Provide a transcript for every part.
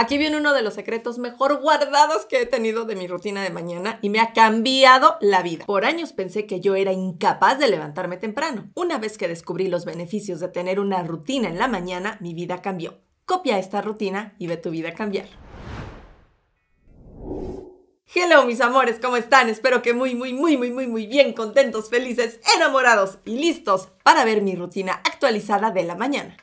Aquí viene uno de los secretos mejor guardados que he tenido de mi rutina de mañana y me ha cambiado la vida. Por años pensé que yo era incapaz de levantarme temprano. Una vez que descubrí los beneficios de tener una rutina en la mañana, mi vida cambió. Copia esta rutina y ve tu vida cambiar. Hello mis amores, ¿cómo están? Espero que muy, muy, muy, muy, muy, muy bien, contentos, felices, enamorados y listos para ver mi rutina actualizada de la mañana.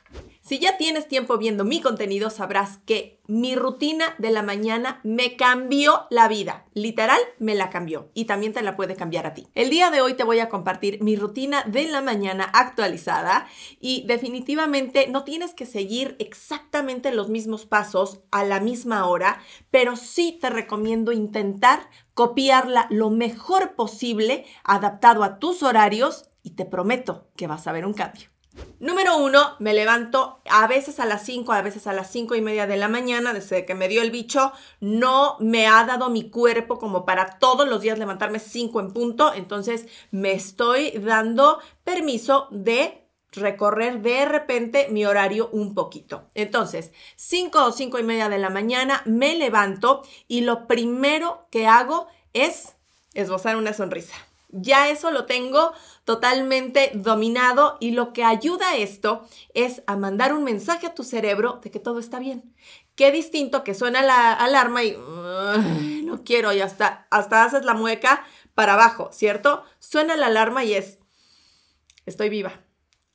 Si ya tienes tiempo viendo mi contenido, sabrás que mi rutina de la mañana me cambió la vida. Literal, me la cambió y también te la puede cambiar a ti. El día de hoy te voy a compartir mi rutina de la mañana actualizada y definitivamente no tienes que seguir exactamente los mismos pasos a la misma hora, pero sí te recomiendo intentar copiarla lo mejor posible, adaptado a tus horarios y te prometo que vas a ver un cambio. Número uno, me levanto a veces a las 5, a veces a las cinco y media de la mañana, desde que me dio el bicho, no me ha dado mi cuerpo como para todos los días levantarme 5 en punto, entonces me estoy dando permiso de recorrer de repente mi horario un poquito. Entonces, 5 o cinco y media de la mañana me levanto y lo primero que hago es esbozar una sonrisa. Ya eso lo tengo totalmente dominado y lo que ayuda a esto es a mandar un mensaje a tu cerebro de que todo está bien. Qué distinto que suena la alarma y no quiero y hasta, hasta haces la mueca para abajo, ¿cierto? Suena la alarma y es, estoy viva,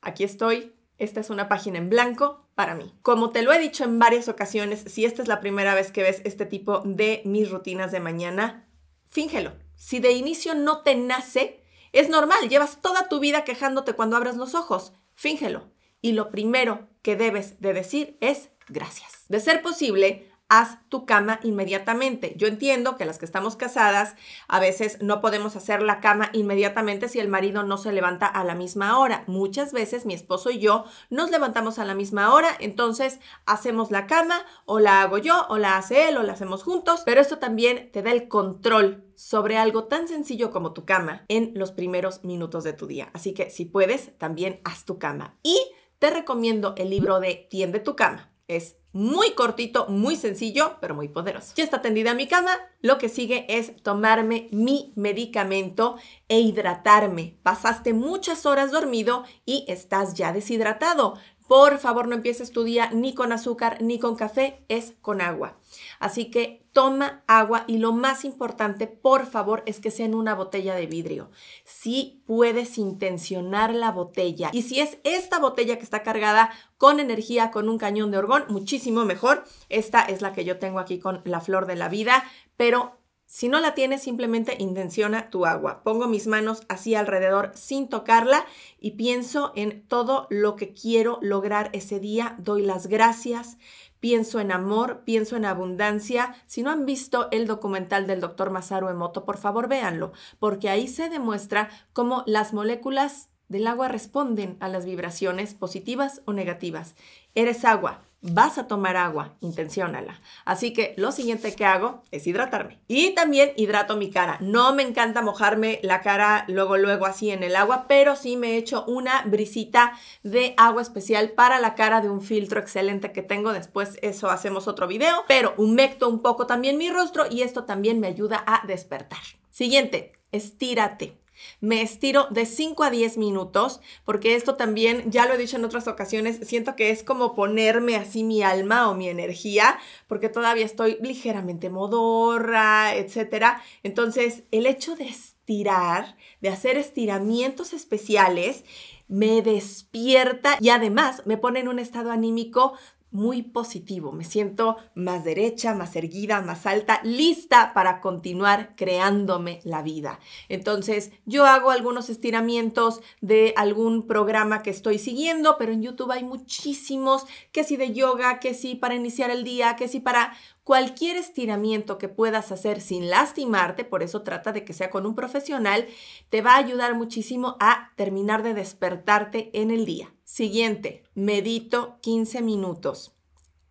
aquí estoy, esta es una página en blanco para mí. Como te lo he dicho en varias ocasiones, si esta es la primera vez que ves este tipo de mis rutinas de mañana, fíngelo si de inicio no te nace, es normal, llevas toda tu vida quejándote cuando abres los ojos, fíngelo. Y lo primero que debes de decir es gracias. De ser posible, haz tu cama inmediatamente. Yo entiendo que las que estamos casadas a veces no podemos hacer la cama inmediatamente si el marido no se levanta a la misma hora. Muchas veces mi esposo y yo nos levantamos a la misma hora, entonces hacemos la cama o la hago yo o la hace él o la hacemos juntos, pero esto también te da el control sobre algo tan sencillo como tu cama en los primeros minutos de tu día. Así que si puedes, también haz tu cama. Y te recomiendo el libro de Tiende tu cama es muy cortito, muy sencillo, pero muy poderoso. Ya está tendida mi cama, lo que sigue es tomarme mi medicamento e hidratarme. Pasaste muchas horas dormido y estás ya deshidratado. Por favor, no empieces tu día ni con azúcar ni con café, es con agua. Así que toma agua y lo más importante, por favor, es que sea en una botella de vidrio. Si puedes intencionar la botella y si es esta botella que está cargada con energía, con un cañón de orgón, muchísimo mejor. Esta es la que yo tengo aquí con la flor de la vida, pero si no la tienes, simplemente intenciona tu agua. Pongo mis manos así alrededor sin tocarla y pienso en todo lo que quiero lograr ese día. Doy las gracias, pienso en amor, pienso en abundancia. Si no han visto el documental del doctor Masaru Emoto, por favor véanlo, porque ahí se demuestra cómo las moléculas del agua responden a las vibraciones positivas o negativas. Eres agua, Vas a tomar agua, intenciónala. Así que lo siguiente que hago es hidratarme. Y también hidrato mi cara. No me encanta mojarme la cara luego, luego así en el agua, pero sí me echo una brisita de agua especial para la cara de un filtro excelente que tengo. Después eso hacemos otro video, pero humecto un poco también mi rostro y esto también me ayuda a despertar. Siguiente, estírate. Me estiro de 5 a 10 minutos, porque esto también, ya lo he dicho en otras ocasiones, siento que es como ponerme así mi alma o mi energía, porque todavía estoy ligeramente modorra, etc. Entonces, el hecho de estirar, de hacer estiramientos especiales, me despierta y además me pone en un estado anímico muy positivo, me siento más derecha, más erguida, más alta, lista para continuar creándome la vida. Entonces, yo hago algunos estiramientos de algún programa que estoy siguiendo, pero en YouTube hay muchísimos, que si de yoga, que si para iniciar el día, que si para cualquier estiramiento que puedas hacer sin lastimarte, por eso trata de que sea con un profesional, te va a ayudar muchísimo a terminar de despertarte en el día. Siguiente, medito 15 minutos.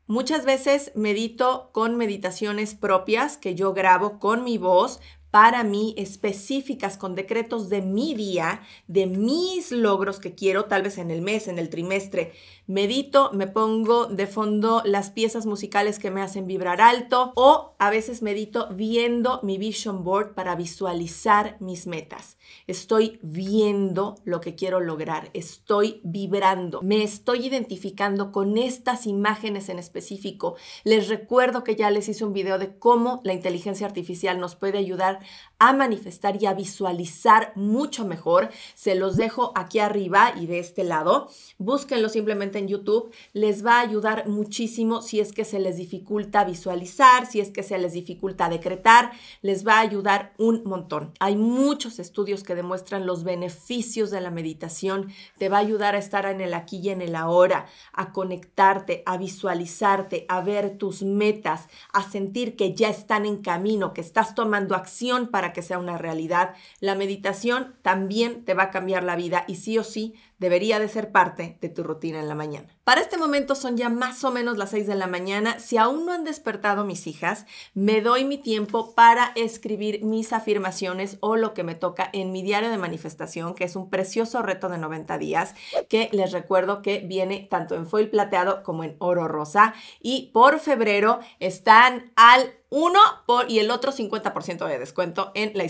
Muchas veces medito con meditaciones propias que yo grabo con mi voz, para mí específicas con decretos de mi día, de mis logros que quiero, tal vez en el mes, en el trimestre. Medito, me pongo de fondo las piezas musicales que me hacen vibrar alto o a veces medito viendo mi vision board para visualizar mis metas. Estoy viendo lo que quiero lograr, estoy vibrando, me estoy identificando con estas imágenes en específico. Les recuerdo que ya les hice un video de cómo la inteligencia artificial nos puede ayudar a manifestar y a visualizar mucho mejor. Se los dejo aquí arriba y de este lado. Búsquenlo simplemente en YouTube. Les va a ayudar muchísimo si es que se les dificulta visualizar, si es que se les dificulta decretar. Les va a ayudar un montón. Hay muchos estudios que demuestran los beneficios de la meditación. Te va a ayudar a estar en el aquí y en el ahora, a conectarte, a visualizarte, a ver tus metas, a sentir que ya están en camino, que estás tomando acción para que sea una realidad. La meditación también te va a cambiar la vida y sí o sí debería de ser parte de tu rutina en la mañana. Para este momento son ya más o menos las 6 de la mañana. Si aún no han despertado mis hijas, me doy mi tiempo para escribir mis afirmaciones o lo que me toca en mi diario de manifestación, que es un precioso reto de 90 días, que les recuerdo que viene tanto en foil plateado como en oro rosa. Y por febrero están al uno por, y el otro 50% de descuento en la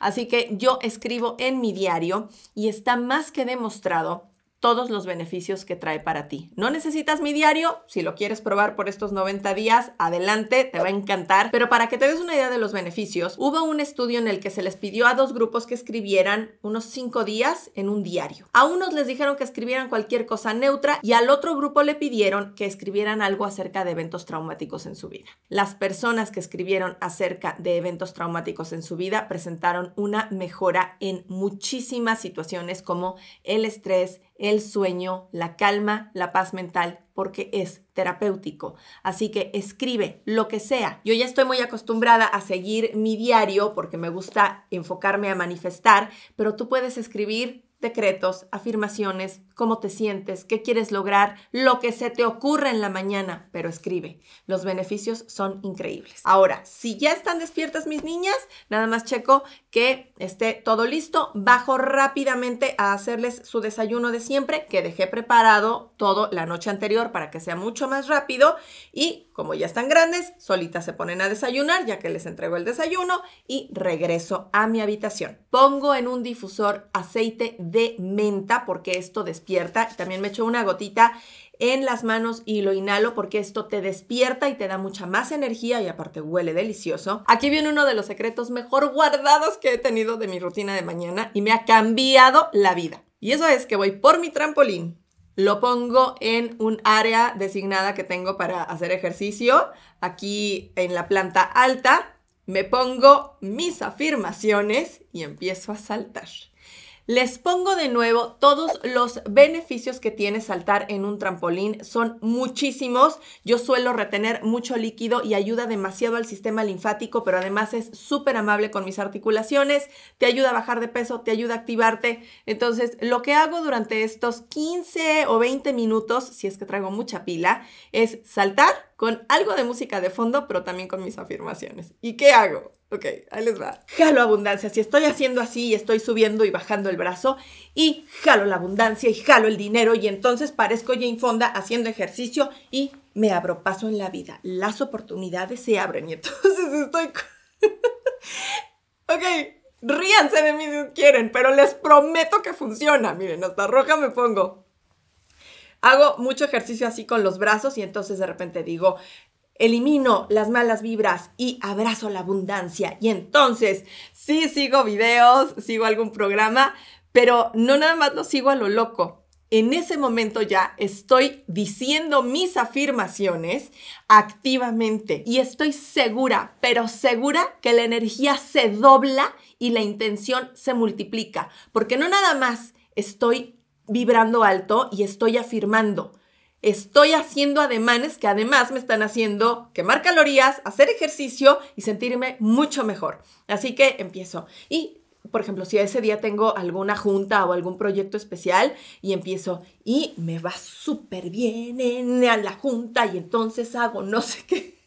Así que yo escribo en mi diario y es está más que demostrado todos los beneficios que trae para ti. No necesitas mi diario, si lo quieres probar por estos 90 días, adelante, te va a encantar. Pero para que te des una idea de los beneficios, hubo un estudio en el que se les pidió a dos grupos que escribieran unos 5 días en un diario. A unos les dijeron que escribieran cualquier cosa neutra y al otro grupo le pidieron que escribieran algo acerca de eventos traumáticos en su vida. Las personas que escribieron acerca de eventos traumáticos en su vida presentaron una mejora en muchísimas situaciones como el estrés, el sueño, la calma, la paz mental, porque es terapéutico. Así que escribe lo que sea. Yo ya estoy muy acostumbrada a seguir mi diario porque me gusta enfocarme a manifestar, pero tú puedes escribir decretos, afirmaciones, cómo te sientes, qué quieres lograr, lo que se te ocurra en la mañana, pero escribe. Los beneficios son increíbles. Ahora, si ya están despiertas mis niñas, nada más checo que esté todo listo, bajo rápidamente a hacerles su desayuno de siempre, que dejé preparado todo la noche anterior para que sea mucho más rápido y como ya están grandes, solitas se ponen a desayunar ya que les entrego el desayuno y regreso a mi habitación. Pongo en un difusor aceite de de menta porque esto despierta. También me echo una gotita en las manos y lo inhalo porque esto te despierta y te da mucha más energía y aparte huele delicioso. Aquí viene uno de los secretos mejor guardados que he tenido de mi rutina de mañana y me ha cambiado la vida. Y eso es que voy por mi trampolín, lo pongo en un área designada que tengo para hacer ejercicio, aquí en la planta alta, me pongo mis afirmaciones y empiezo a saltar. Les pongo de nuevo todos los beneficios que tiene saltar en un trampolín. Son muchísimos. Yo suelo retener mucho líquido y ayuda demasiado al sistema linfático, pero además es súper amable con mis articulaciones. Te ayuda a bajar de peso, te ayuda a activarte. Entonces, lo que hago durante estos 15 o 20 minutos, si es que traigo mucha pila, es saltar con algo de música de fondo, pero también con mis afirmaciones. ¿Y qué hago? Ok, ahí les va. Jalo abundancia. Si estoy haciendo así y estoy subiendo y bajando el brazo, y jalo la abundancia y jalo el dinero, y entonces parezco Jane Fonda haciendo ejercicio y me abro paso en la vida. Las oportunidades se abren y entonces estoy... ok, ríanse de mí si quieren, pero les prometo que funciona. Miren, hasta roja me pongo hago mucho ejercicio así con los brazos y entonces de repente digo, elimino las malas vibras y abrazo la abundancia. Y entonces, sí sigo videos, sigo algún programa, pero no nada más lo sigo a lo loco. En ese momento ya estoy diciendo mis afirmaciones activamente y estoy segura, pero segura que la energía se dobla y la intención se multiplica, porque no nada más estoy vibrando alto y estoy afirmando. Estoy haciendo ademanes que además me están haciendo quemar calorías, hacer ejercicio y sentirme mucho mejor. Así que empiezo. Y por ejemplo, si ese día tengo alguna junta o algún proyecto especial y empiezo y me va súper bien en la junta y entonces hago no sé qué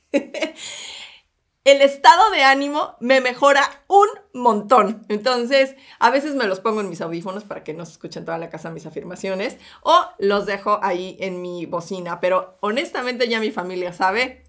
el estado de ánimo me mejora un montón. Entonces, a veces me los pongo en mis audífonos para que no se escuchen toda la casa mis afirmaciones o los dejo ahí en mi bocina. Pero honestamente ya mi familia sabe.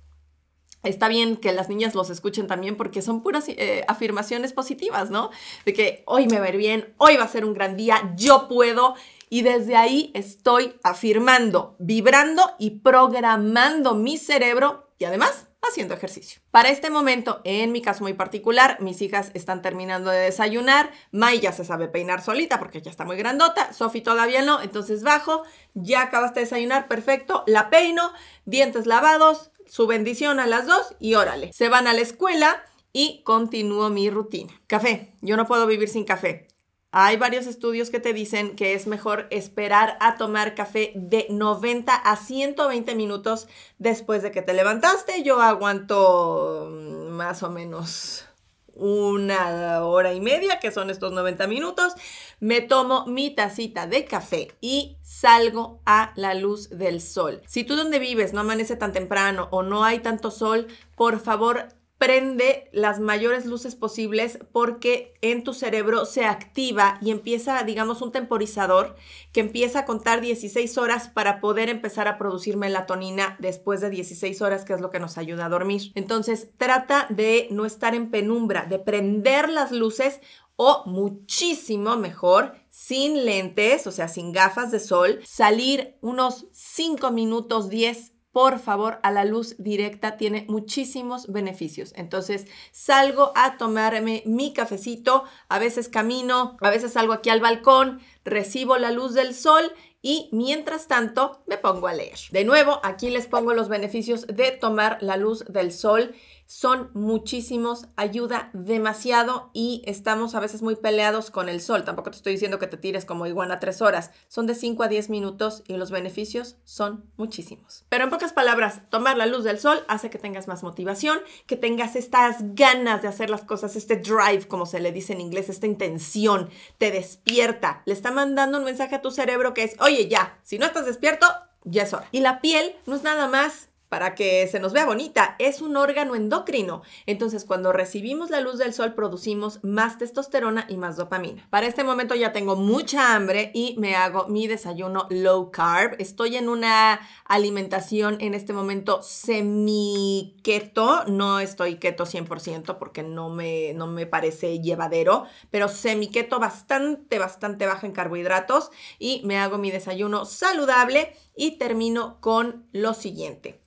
Está bien que las niñas los escuchen también porque son puras eh, afirmaciones positivas, ¿no? De que hoy me ver bien, hoy va a ser un gran día, yo puedo. Y desde ahí estoy afirmando, vibrando y programando mi cerebro y además haciendo ejercicio. Para este momento, en mi caso muy particular, mis hijas están terminando de desayunar, Mai ya se sabe peinar solita porque ya está muy grandota, Sofi todavía no, entonces bajo, ya acabaste de desayunar, perfecto, la peino, dientes lavados, su bendición a las dos y órale. Se van a la escuela y continúo mi rutina. Café, yo no puedo vivir sin café. Hay varios estudios que te dicen que es mejor esperar a tomar café de 90 a 120 minutos después de que te levantaste. Yo aguanto mm, más o menos una hora y media, que son estos 90 minutos, me tomo mi tacita de café y salgo a la luz del sol. Si tú donde vives no amanece tan temprano o no hay tanto sol, por favor prende las mayores luces posibles porque en tu cerebro se activa y empieza, digamos, un temporizador que empieza a contar 16 horas para poder empezar a producir melatonina después de 16 horas, que es lo que nos ayuda a dormir. Entonces, trata de no estar en penumbra, de prender las luces o muchísimo mejor sin lentes, o sea, sin gafas de sol, salir unos 5 minutos 10 por favor, a la luz directa tiene muchísimos beneficios. Entonces, salgo a tomarme mi cafecito, a veces camino, a veces salgo aquí al balcón, recibo la luz del sol y mientras tanto me pongo a leer. De nuevo, aquí les pongo los beneficios de tomar la luz del sol son muchísimos, ayuda demasiado y estamos a veces muy peleados con el sol. Tampoco te estoy diciendo que te tires como a tres horas, son de 5 a 10 minutos y los beneficios son muchísimos. Pero en pocas palabras, tomar la luz del sol hace que tengas más motivación, que tengas estas ganas de hacer las cosas, este drive, como se le dice en inglés, esta intención, te despierta, le está mandando un mensaje a tu cerebro que es, oye ya, si no estás despierto, ya es hora. Y la piel no es nada más para que se nos vea bonita, es un órgano endocrino. Entonces, cuando recibimos la luz del sol, producimos más testosterona y más dopamina. Para este momento ya tengo mucha hambre y me hago mi desayuno low carb. Estoy en una alimentación en este momento semi keto, no estoy keto 100% porque no me, no me parece llevadero, pero semi keto bastante, bastante baja en carbohidratos y me hago mi desayuno saludable y termino con lo siguiente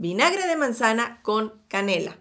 vinagre de manzana con canela.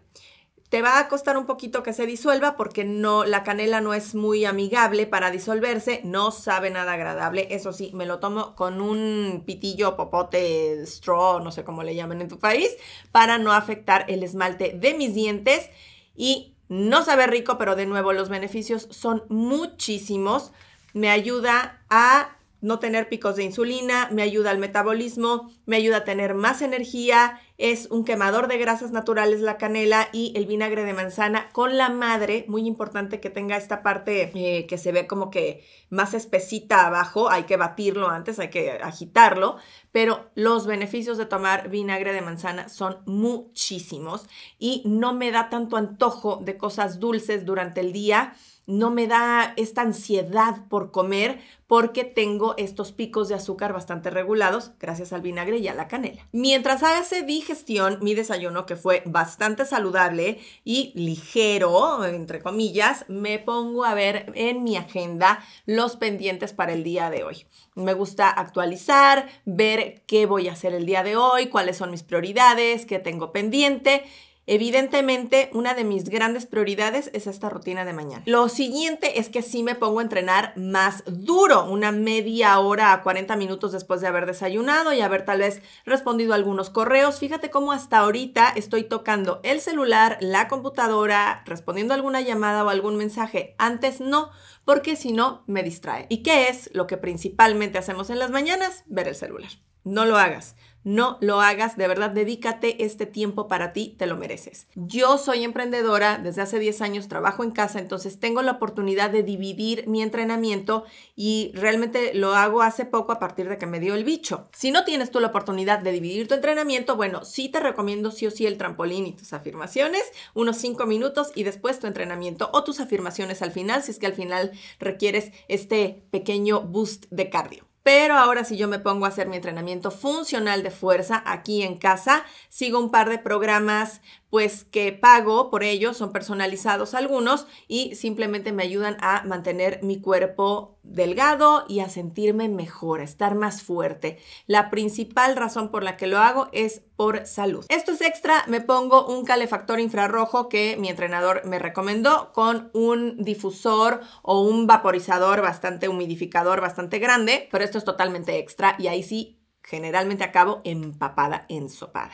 Te va a costar un poquito que se disuelva porque no, la canela no es muy amigable para disolverse, no sabe nada agradable. Eso sí, me lo tomo con un pitillo, popote, straw, no sé cómo le llaman en tu país, para no afectar el esmalte de mis dientes. Y no sabe rico, pero de nuevo los beneficios son muchísimos. Me ayuda a no tener picos de insulina, me ayuda al metabolismo, me ayuda a tener más energía, es un quemador de grasas naturales la canela y el vinagre de manzana con la madre, muy importante que tenga esta parte eh, que se ve como que más espesita abajo, hay que batirlo antes, hay que agitarlo, pero los beneficios de tomar vinagre de manzana son muchísimos y no me da tanto antojo de cosas dulces durante el día no me da esta ansiedad por comer porque tengo estos picos de azúcar bastante regulados gracias al vinagre y a la canela. Mientras hace digestión, mi desayuno que fue bastante saludable y ligero, entre comillas, me pongo a ver en mi agenda los pendientes para el día de hoy. Me gusta actualizar, ver qué voy a hacer el día de hoy, cuáles son mis prioridades, qué tengo pendiente Evidentemente, una de mis grandes prioridades es esta rutina de mañana. Lo siguiente es que sí me pongo a entrenar más duro, una media hora a 40 minutos después de haber desayunado y haber tal vez respondido algunos correos. Fíjate cómo hasta ahorita estoy tocando el celular, la computadora, respondiendo alguna llamada o algún mensaje. Antes no, porque si no me distrae. ¿Y qué es lo que principalmente hacemos en las mañanas? Ver el celular. No lo hagas. No lo hagas, de verdad, dedícate este tiempo para ti, te lo mereces. Yo soy emprendedora, desde hace 10 años trabajo en casa, entonces tengo la oportunidad de dividir mi entrenamiento y realmente lo hago hace poco a partir de que me dio el bicho. Si no tienes tú la oportunidad de dividir tu entrenamiento, bueno, sí te recomiendo sí o sí el trampolín y tus afirmaciones, unos 5 minutos y después tu entrenamiento o tus afirmaciones al final, si es que al final requieres este pequeño boost de cardio. Pero ahora si yo me pongo a hacer mi entrenamiento funcional de fuerza aquí en casa, sigo un par de programas pues que pago por ellos, son personalizados algunos y simplemente me ayudan a mantener mi cuerpo delgado y a sentirme mejor, a estar más fuerte. La principal razón por la que lo hago es por salud. Esto es extra, me pongo un calefactor infrarrojo que mi entrenador me recomendó con un difusor o un vaporizador bastante humidificador, bastante grande, pero esto es totalmente extra y ahí sí generalmente acabo empapada, ensopada.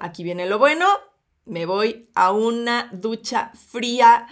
Aquí viene lo bueno, me voy a una ducha fría.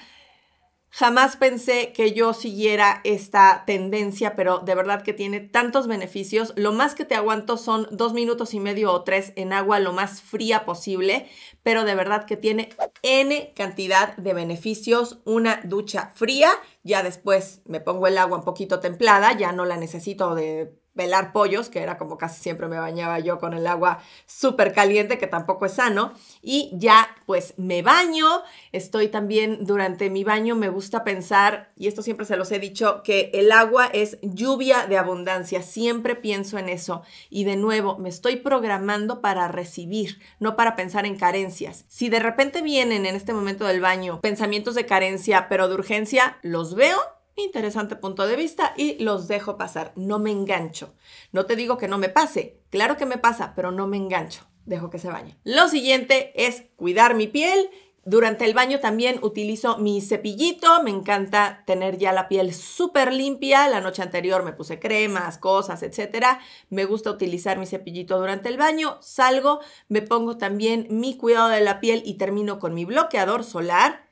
Jamás pensé que yo siguiera esta tendencia, pero de verdad que tiene tantos beneficios. Lo más que te aguanto son dos minutos y medio o tres en agua lo más fría posible, pero de verdad que tiene N cantidad de beneficios. Una ducha fría, ya después me pongo el agua un poquito templada, ya no la necesito de velar pollos, que era como casi siempre me bañaba yo con el agua súper caliente, que tampoco es sano. Y ya pues me baño, estoy también durante mi baño, me gusta pensar, y esto siempre se los he dicho, que el agua es lluvia de abundancia, siempre pienso en eso. Y de nuevo, me estoy programando para recibir, no para pensar en carencias. Si de repente vienen en este momento del baño pensamientos de carencia, pero de urgencia, los veo Interesante punto de vista y los dejo pasar, no me engancho. No te digo que no me pase, claro que me pasa, pero no me engancho, dejo que se bañe. Lo siguiente es cuidar mi piel durante el baño también utilizo mi cepillito, me encanta tener ya la piel súper limpia, la noche anterior me puse cremas, cosas, etc. Me gusta utilizar mi cepillito durante el baño, salgo, me pongo también mi cuidado de la piel y termino con mi bloqueador solar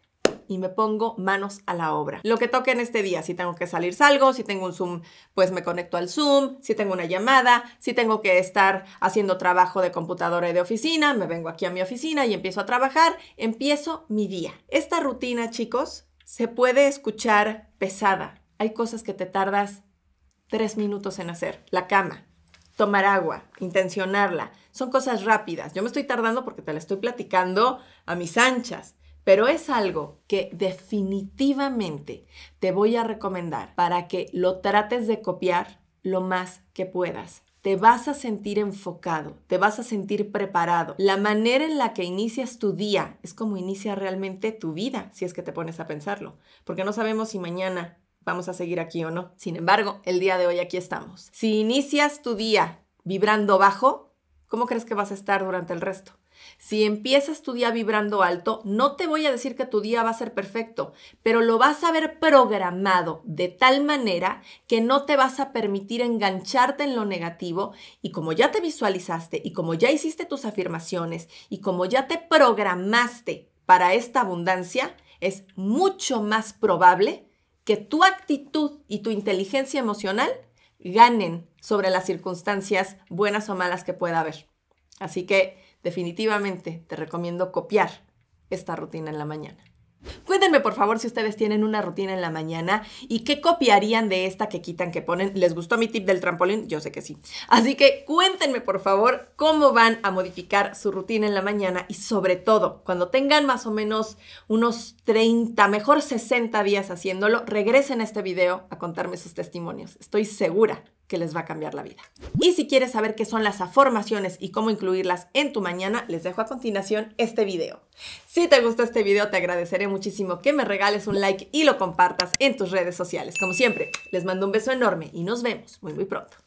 y me pongo manos a la obra. Lo que toque en este día, si tengo que salir salgo, si tengo un Zoom, pues me conecto al Zoom, si tengo una llamada, si tengo que estar haciendo trabajo de computadora y de oficina, me vengo aquí a mi oficina y empiezo a trabajar, empiezo mi día. Esta rutina, chicos, se puede escuchar pesada. Hay cosas que te tardas tres minutos en hacer. La cama, tomar agua, intencionarla. Son cosas rápidas. Yo me estoy tardando porque te la estoy platicando a mis anchas pero es algo que definitivamente te voy a recomendar para que lo trates de copiar lo más que puedas. Te vas a sentir enfocado, te vas a sentir preparado. La manera en la que inicias tu día es como inicia realmente tu vida, si es que te pones a pensarlo, porque no sabemos si mañana vamos a seguir aquí o no. Sin embargo, el día de hoy aquí estamos. Si inicias tu día vibrando bajo, ¿cómo crees que vas a estar durante el resto? Si empiezas tu día vibrando alto, no te voy a decir que tu día va a ser perfecto, pero lo vas a ver programado de tal manera que no te vas a permitir engancharte en lo negativo y como ya te visualizaste y como ya hiciste tus afirmaciones y como ya te programaste para esta abundancia, es mucho más probable que tu actitud y tu inteligencia emocional ganen sobre las circunstancias buenas o malas que pueda haber. Así que definitivamente te recomiendo copiar esta rutina en la mañana. Cuéntenme por favor si ustedes tienen una rutina en la mañana y qué copiarían de esta que quitan, que ponen. ¿Les gustó mi tip del trampolín? Yo sé que sí. Así que cuéntenme por favor cómo van a modificar su rutina en la mañana y sobre todo cuando tengan más o menos unos 30, mejor 60 días haciéndolo, regresen a este video a contarme sus testimonios. Estoy segura que les va a cambiar la vida. Y si quieres saber qué son las afirmaciones y cómo incluirlas en tu mañana, les dejo a continuación este video. Si te gusta este video, te agradeceré muchísimo que me regales un like y lo compartas en tus redes sociales. Como siempre, les mando un beso enorme y nos vemos muy muy pronto.